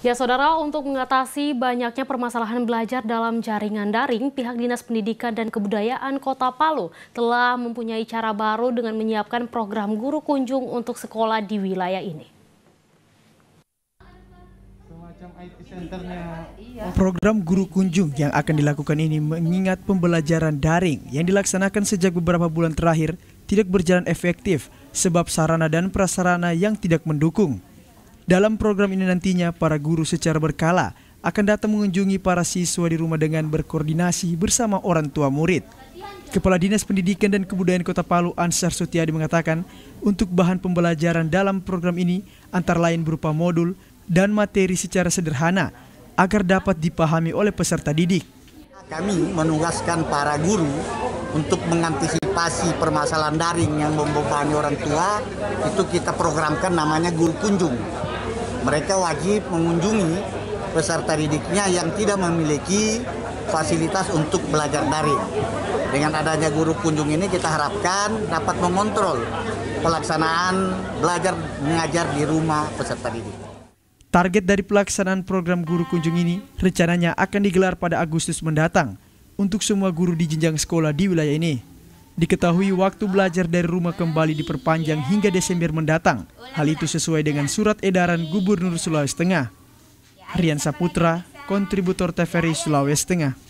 Ya saudara, untuk mengatasi banyaknya permasalahan belajar dalam jaringan daring, pihak Dinas Pendidikan dan Kebudayaan Kota Palu telah mempunyai cara baru dengan menyiapkan program guru kunjung untuk sekolah di wilayah ini. Program guru kunjung yang akan dilakukan ini mengingat pembelajaran daring yang dilaksanakan sejak beberapa bulan terakhir tidak berjalan efektif sebab sarana dan prasarana yang tidak mendukung. Dalam program ini nantinya para guru secara berkala akan datang mengunjungi para siswa di rumah dengan berkoordinasi bersama orang tua murid. Kepala Dinas Pendidikan dan Kebudayaan Kota Palu Ansar Sutiadi mengatakan, untuk bahan pembelajaran dalam program ini antara lain berupa modul dan materi secara sederhana agar dapat dipahami oleh peserta didik. Kami menugaskan para guru untuk mengantisipasi permasalahan daring yang membebani orang tua, itu kita programkan namanya guru kunjung mereka wajib mengunjungi peserta didiknya yang tidak memiliki fasilitas untuk belajar daring. Dengan adanya guru kunjung ini kita harapkan dapat mengontrol pelaksanaan belajar mengajar di rumah peserta didik. Target dari pelaksanaan program guru kunjung ini rencananya akan digelar pada Agustus mendatang untuk semua guru di jenjang sekolah di wilayah ini. Diketahui waktu belajar dari rumah kembali diperpanjang hingga Desember mendatang. Hal itu sesuai dengan surat edaran Gubernur Sulawesi Tengah. Rian Saputra, kontributor TVRI Sulawesi Tengah.